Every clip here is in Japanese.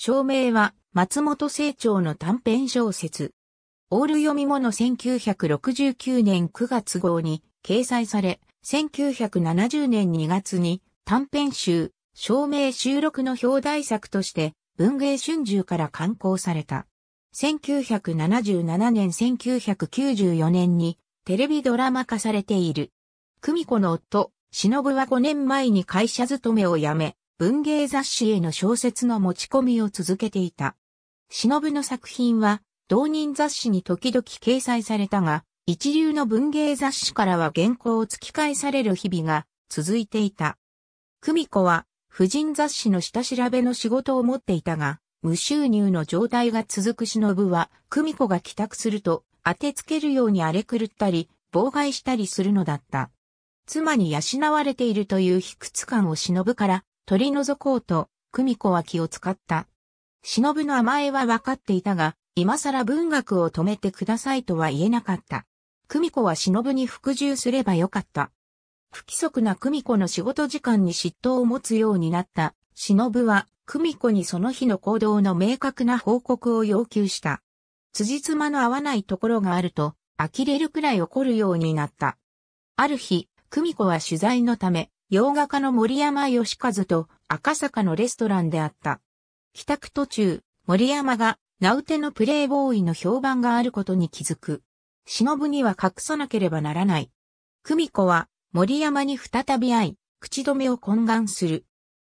照明は松本清張の短編小説。オール読み物1969年9月号に掲載され、1970年2月に短編集、照明収録の表題作として文芸春秋から刊行された。1977年1994年にテレビドラマ化されている。久美子の夫、忍は5年前に会社勤めを辞め、文芸雑誌への小説の持ち込みを続けていた。忍の作品は、同人雑誌に時々掲載されたが、一流の文芸雑誌からは原稿を突き返される日々が続いていた。久美子は、婦人雑誌の下調べの仕事を持っていたが、無収入の状態が続く忍は、久美子が帰宅すると、当てつけるように荒れ狂ったり、妨害したりするのだった。妻に養われているという卑屈感を忍から取り除こうと、久美子は気を使った。忍の甘えは分かっていたが、今更文学を止めてくださいとは言えなかった。久美子は忍に服従すればよかった。不規則な久美子の仕事時間に嫉妬を持つようになった忍は久美子にその日の行動の明確な報告を要求した。辻褄の合わないところがあると、呆れるくらい怒るようになった。ある日、久美子は取材のため、洋画家の森山義和と赤坂のレストランであった。帰宅途中、森山が、名うてのプレイボーイの評判があることに気づく。忍には隠さなければならない。久美子は、森山に再び会い、口止めを懇願する。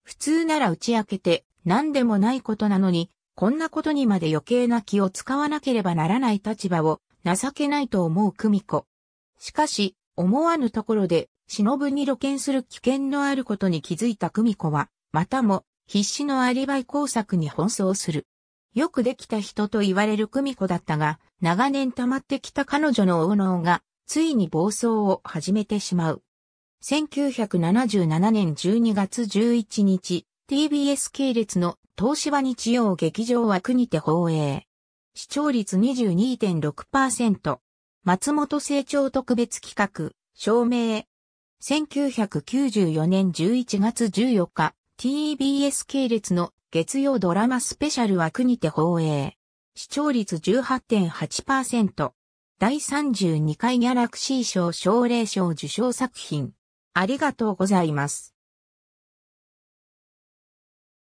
普通なら打ち明けて、何でもないことなのに、こんなことにまで余計な気を使わなければならない立場を情けないと思う久美子。しかし、思わぬところで忍に露見する危険のあることに気づいた久美子は、またも、必死のアリバイ工作に奔走する。よくできた人と言われる久美子だったが、長年溜まってきた彼女の王能が、ついに暴走を始めてしまう。1977年12月11日、TBS 系列の東芝日曜劇場枠にて放映。視聴率22.6%。松本成長特別企画、証明、1994年11月14日、TBS 系列の月曜ドラマスペシャル枠にて放映。視聴率18.8%。第32回ギャラクシー賞奨励賞受賞作品。ありがとうございます。